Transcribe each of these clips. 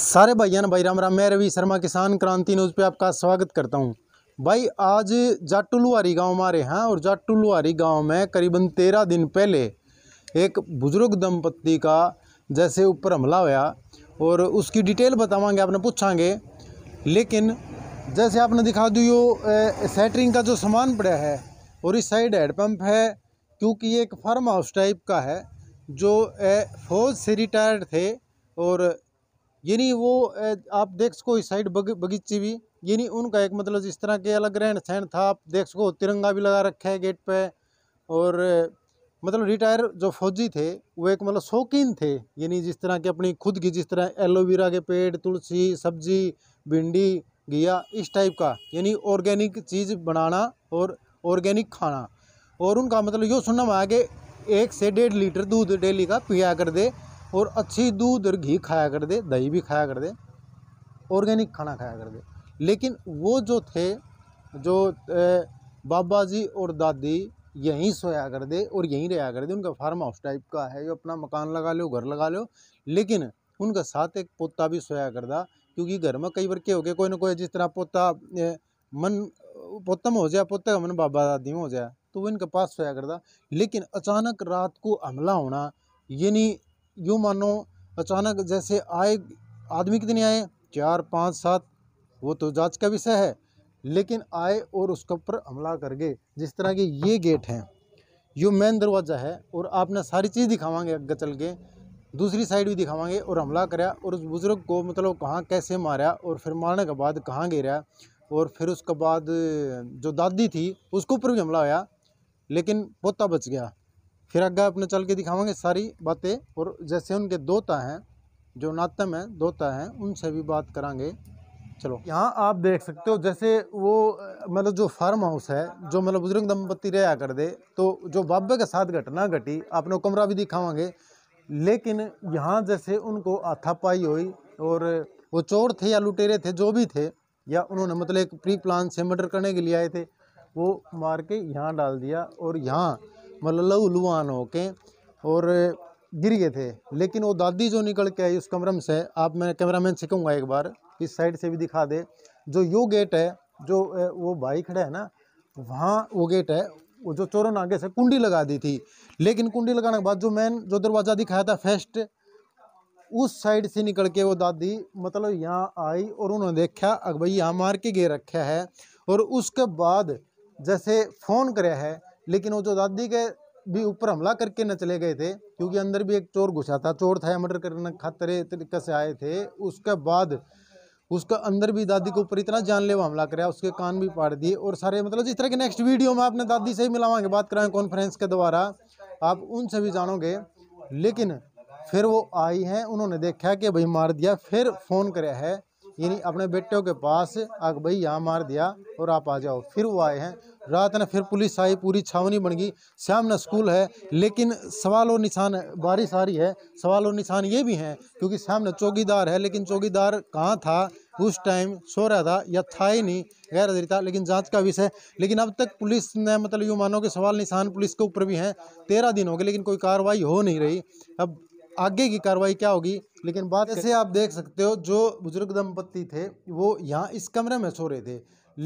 सारे भैया भाई राम राम मैं रवि शर्मा किसान क्रांति न्यूज़ पे आपका स्वागत करता हूँ भाई आज जाटू लुहारी गाँव हमारे यहाँ और जाटू लुहारी गाँव में करीबन तेरह दिन पहले एक बुज़ुर्ग दंपत्ति का जैसे ऊपर हमला हुआ और उसकी डिटेल बतावागे आपने पूछांगे लेकिन जैसे आपने दिखा दी यो सेटरिंग का जो सामान पड़ा है और इस साइड हैडपम्प है क्योंकि ये एक फार्म हाउस टाइप का है जो फौज से रिटायर्ड थे और यानी वो आप देख सको इस साइड बग, बगीची भी यानी उनका एक मतलब इस तरह के अलग रहन सहन था आप देख सको तिरंगा भी लगा रखा है गेट पे और मतलब रिटायर जो फौजी थे वो एक मतलब शौकीन थे यानी जिस तरह के अपनी खुद की जिस तरह एलोवेरा के पेड़ तुलसी सब्जी भिंडी घिया इस टाइप का यानी ऑर्गेनिक चीज़ बनाना और ऑर्गेनिक खाना और उनका मतलब यो सुनना में आगे एक से डेढ़ लीटर दूध डेली का पिया कर दे और अच्छी दूध और घी खाया कर दे दही भी खाया कर दे ऑर्गेनिक खाना खाया कर दे लेकिन वो जो थे जो बाबा जी और दादी यहीं सोया कर दे और यहीं रहा कर दे उनका फार्म हाउस टाइप का है जो अपना मकान लगा लो घर लगा लो लेकिन उनका साथ एक पोता भी सोया कर दा क्योंकि घर में कई बार के हो गया कोई ना कोई जिस तरह पोता मन पोता में हो जाए पोते का मन बाबा दादी में हो जाए तो वो इनके पास सोया करता लेकिन अचानक रात को हमला होना यानी यूँ मानो अचानक जैसे आए आदमी कितने आए चार पाँच सात वो तो जांच का विषय है लेकिन आए और उसके ऊपर हमला कर गए जिस तरह के ये गेट हैं यो मेन दरवाज़ा है और आपने सारी चीज़ दिखावागे अग्गे चल के दूसरी साइड भी दिखावागे और हमला कराया और उस बुज़ुर्ग को मतलब कहाँ कैसे मारा और फिर मारने के बाद कहाँ गिरा और फिर उसके बाद जो दादी थी उसके ऊपर भी हमला होया लेकिन पोता बच गया फिर आगे अपने चल के दिखावाएंगे सारी बातें और जैसे उनके दोता हैं जो नातम है दोता हैं उनसे भी बात कराएंगे चलो यहाँ आप देख सकते हो जैसे वो मतलब जो फार्म हाउस है जो मतलब बुजुर्ग दंपति रहा कर दे तो जो बाबे के साथ घटना घटी आपने कमरा भी दिखावाएंगे लेकिन यहाँ जैसे उनको आथापाई हुई और वो चोर थे या लुटेरे थे जो भी थे या उन्होंने मतलब एक प्री प्लान से मर्डर करने के लिए आए थे वो मार के यहाँ डाल दिया और यहाँ मतलब लहू लुहान हो के और गिर गए थे लेकिन वो दादी जो निकल के आई उस कमरम से आप मैं कैमरा मैन कहूँगा एक बार इस साइड से भी दिखा दे जो यो गेट है जो वो भाई खड़ा है ना वहाँ वो गेट है वो जो चोरों ने आगे से कुंडी लगा दी थी लेकिन कुंडी लगाने के बाद जो मैन जो दरवाज़ा दिखाया था फर्स्ट उस साइड से निकल के वो दादी मतलब यहाँ आई और उन्होंने देखा अगर भाई यहाँ मार के गे रखा है और उसके बाद जैसे फ़ोन कराया है लेकिन वो जो दादी के भी ऊपर हमला करके न चले गए थे क्योंकि अंदर भी एक चोर घुसा था चोर था मर्डर करने खातरे तरीके से आए थे उसके बाद उसका अंदर भी दादी के ऊपर इतना जानलेवा हमला कराया उसके कान भी पाड़ दिए और सारे मतलब जिस तरह के नेक्स्ट वीडियो में आपने दादी से ही मिलावाएंगे बात कराएँ कॉन्फ्रेंस के द्वारा आप उनसे भी जानोगे लेकिन फिर वो आई हैं उन्होंने देखा कि भाई मार दिया फिर फ़ोन कराया है यानी अपने बेटों के पास आग भाई यहाँ मार दिया और आप आ जाओ फिर वो आए हैं रात ने फिर पुलिस आई पूरी छावनी बन गई ने स्कूल है लेकिन सवाल और निशान बारिश आ रही है सवाल और निशान ये भी हैं क्योंकि ने चौकीदार है लेकिन चौकीदार कहाँ था उस टाइम सो रहा था या था ही नहीं गैर हाजिर था लेकिन जांच का विषय लेकिन अब तक पुलिस ने मतलब यूँ मानो कि सवाल निशान पुलिस के ऊपर भी हैं तेरह दिन हो गए लेकिन कोई कार्रवाई हो नहीं रही अब आगे की कार्रवाई क्या होगी लेकिन बात ऐसे आप देख सकते हो जो बुजुर्ग दंपति थे वो यहाँ इस कमरे में सो रहे थे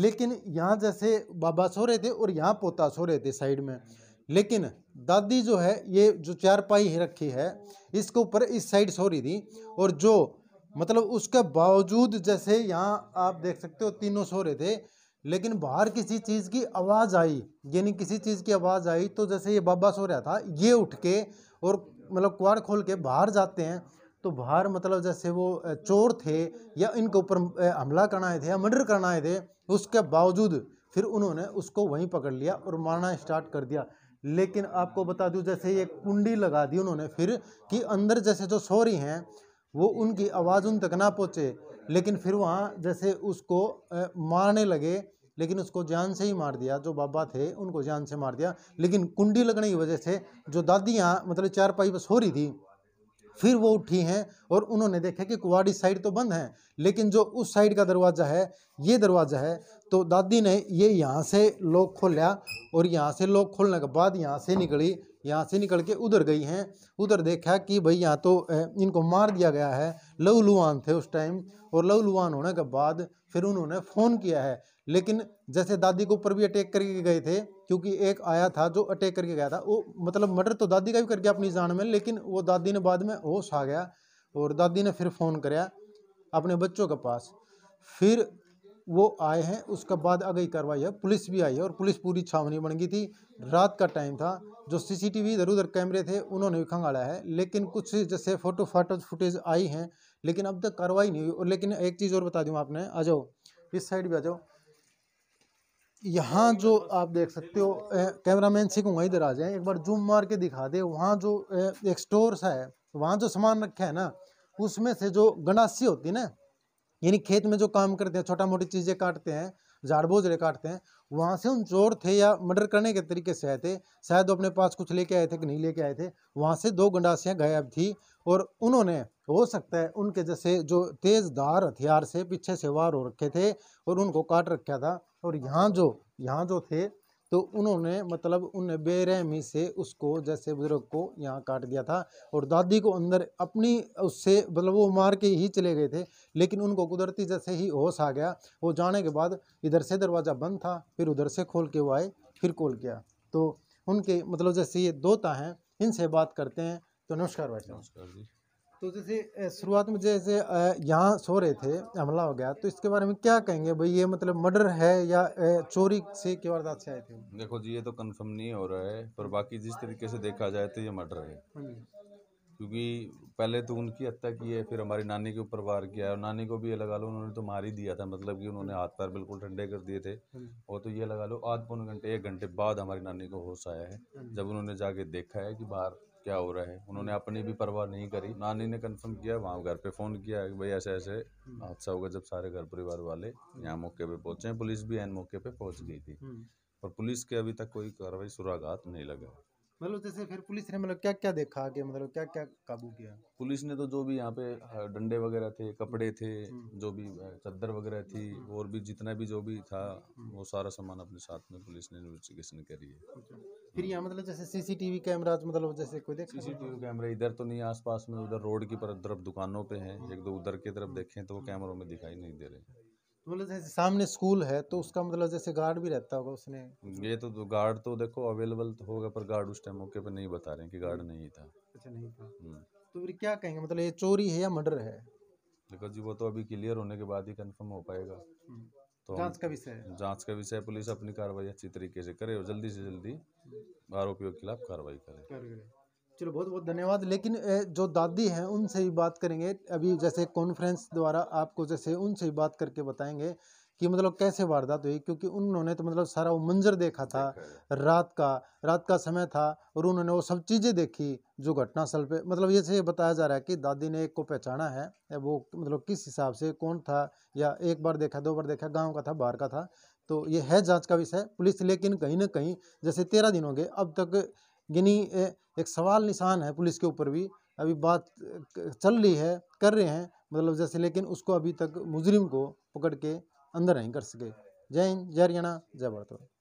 लेकिन यहाँ जैसे बाबा सो रहे थे और यहाँ पोता सो रहे थे साइड में लेकिन दादी जो है ये जो चारपाई रखी है इसके ऊपर इस साइड सो रही थी और जो मतलब उसके बावजूद जैसे यहाँ आप देख सकते हो तीनों सो रहे थे लेकिन बाहर किसी चीज़ की आवाज़ आई यानी किसी चीज़ की आवाज़ आई तो जैसे ये बाबा सो रहा था ये उठ के और मतलब कुआड़ खोल के बाहर जाते हैं तो बाहर मतलब जैसे वो चोर थे या इनके ऊपर हमला करना आए थे या मर्डर करना आए थे उसके बावजूद फिर उन्होंने उसको वहीं पकड़ लिया और मारना स्टार्ट कर दिया लेकिन आपको बता दूं जैसे ये कुंडी लगा दी उन्होंने फिर कि अंदर जैसे जो सोरी हैं वो उनकी आवाज़ उन तक ना पहुँचे लेकिन फिर वहाँ जैसे उसको मारने लगे लेकिन उसको जान से ही मार दिया जो बाबा थे उनको जान से मार दिया लेकिन कुंडी लगने की वजह से जो दादियाँ मतलब चार पाई बस हो रही थी फिर वो उठी हैं और उन्होंने देखा कि कुवाड़ी साइड तो बंद है लेकिन जो उस साइड का दरवाज़ा है ये दरवाज़ा है तो दादी ने ये यहाँ से लॉक खोलिया और यहाँ से लॉक खोलने के बाद यहाँ से निकली यहाँ से निकल के उधर गई हैं उधर देखा कि भाई यहाँ तो इनको मार दिया गया है लवलुआन थे उस टाइम और लवलुआन होने के बाद फिर उन्होंने फ़ोन किया है लेकिन जैसे दादी के ऊपर भी अटैक करके गए थे क्योंकि एक आया था जो अटैक करके गया था वो मतलब मर्डर तो दादी का भी कर गया अपनी जान में लेकिन वो दादी ने बाद में होश आ गया और दादी ने फिर फ़ोन कराया अपने बच्चों के पास फिर वो आए हैं उसके बाद गई कार्रवाई है पुलिस भी आई है और पुलिस पूरी छावनी बन गई थी रात का टाइम था जो सीसीटीवी इधर उधर कैमरे थे उन्होंने भी खंगाला है लेकिन कुछ जैसे फ़ोटो फाटो फुटेज आई हैं लेकिन अब तक कार्रवाई नहीं हुई और लेकिन एक चीज़ और बता दूँ आपने आ जाओ इस साइड भी आ जाओ यहाँ जो आप देख सकते हो कैमरा मैन सीखूंगा इधर आ जाए एक बार जूम मार के दिखा दे वहाँ जो एक स्टोर सा है वहाँ जो सामान रखा है ना उसमें से जो गंडासी होती है ना यानी खेत में जो काम करते हैं छोटा मोटी चीज़ें काटते हैं झाड़ बोझड़े काटते हैं वहाँ से उन चोर थे या मर्डर करने के तरीके से आए थे शायद वो अपने पास कुछ लेके आए थे कि नहीं लेके आए थे वहाँ से दो गंडासियाँ गायब थी और उन्होंने हो सकता है उनके जैसे जो तेज़ धार हथियार से पीछे से वार हो रखे थे और उनको काट रखा था और यहाँ जो यहाँ जो थे तो उन्होंने मतलब उन बेरहमी से उसको जैसे बुजुर्ग को यहाँ काट दिया था और दादी को अंदर अपनी उससे मतलब वो मार के ही चले गए थे लेकिन उनको कुदरती जैसे ही होश आ गया वो जाने के बाद इधर से दरवाज़ा बंद था फिर उधर से खोल के वो आए फिर खोल किया तो उनके मतलब जैसे ये दोता हैं इनसे बात करते हैं तो नमस्कार भाई नमस्कार जी तो जैसे शुरुआत में जैसे यहाँ सो रहे थे हमला हो गया तो इसके बारे में क्या कहेंगे भाई ये मतलब मर्डर है या चोरी से के वारदात से आए थे देखो जी ये तो कंफर्म नहीं हो रहा है पर बाकी जिस तरीके से देखा जाए तो ये मर्डर है हाँ क्योंकि पहले तो उनकी हत्या की है फिर हमारी नानी के ऊपर वार किया है और नानी को भी ये लगा लो उन्होंने तो मार ही दिया था मतलब कि उन्होंने हाथ पैर बिल्कुल ठंडे कर दिए थे और हाँ तो ये लगा लो आध पौन घंटे एक घंटे बाद हमारी नानी को होश आया है हाँ जब उन्होंने जाके देखा है कि बाहर क्या हो रहा है उन्होंने हम्म। अपनी भी परवाह नहीं करी हाँ। नानी ने कंफर्म किया वहाँ घर पे फ़ोन किया कि भाई ऐसे ऐसे हम्म। हादसा होगा जब सारे घर परिवार वाले हम्म। यहाँ मौके पे पहुँचे पुलिस भी एन मौके पे पहुँच गई थी और पुलिस के अभी तक कोई कार्रवाई सुरागात नहीं लगा मतलब जैसे फिर पुलिस ने मतलब क्या क्या देखा कि मतलब क्या क्या काबू किया पुलिस ने तो जो भी यहाँ पे डंडे वगैरह थे कपड़े थे हम्म। जो भी चद्दर वगैरह थी हम्म। और भी जितना भी जो भी था हम्म। वो सारा सामान अपने साथ में पुलिस ने इन्वेस्टिगेशन करी है अच्छा। फिर यहाँ मतलब जैसे सीसीटीवी कैमरा तो मतलब जैसे कोई देखा सीसीटीवी कैमरा इधर तो नहीं आसपास में उधर रोड की तरफ दुकानों पे हैं एक दो उधर की तरफ देखें तो वो कैमरों में दिखाई नहीं दे रहे तो मतलब जैसे सामने स्कूल है तो उसका मतलब जैसे गार्ड भी रहता होगा उसने ये तो, तो गार्ड तो देखो अवेलेबल तो होगा पर गार्ड उस टाइम मौके पर नहीं बता रहे हैं कि गार्ड नहीं था अच्छा नहीं था हम्म। तो फिर क्या कहेंगे मतलब ये चोरी है या मर्डर है देखो जी वो तो अभी क्लियर होने के बाद ही कंफर्म हो पाएगा हम्म। तो जांच का विषय जांच का विषय पुलिस अपनी कार्रवाई अच्छी तरीके से करे और जल्दी से जल्दी हम्म। आरोपियों के खिलाफ कार्रवाई करे चलो बहुत बहुत धन्यवाद लेकिन जो दादी हैं उनसे ही बात करेंगे अभी जैसे कॉन्फ्रेंस द्वारा आपको जैसे उनसे ही बात करके बताएंगे कि मतलब कैसे वारदात हुई क्योंकि उन्होंने तो मतलब सारा वो मंजर देखा था रात का रात का समय था और उन्होंने वो सब चीज़ें देखी जो घटनास्थल पे मतलब ये से बताया जा रहा है कि दादी ने एक को पहचाना है वो मतलब किस हिसाब से कौन था या एक बार देखा दो बार देखा गाँव का था बाहर का था तो ये है जाँच का विषय पुलिस लेकिन कहीं ना कहीं जैसे तेरह दिन हो गए अब तक गिनी एक सवाल निशान है पुलिस के ऊपर भी अभी बात चल रही है कर रहे हैं मतलब जैसे लेकिन उसको अभी तक मुजरिम को पकड़ के अंदर नहीं कर सके जय हिंद जय हरियाणा जय भारत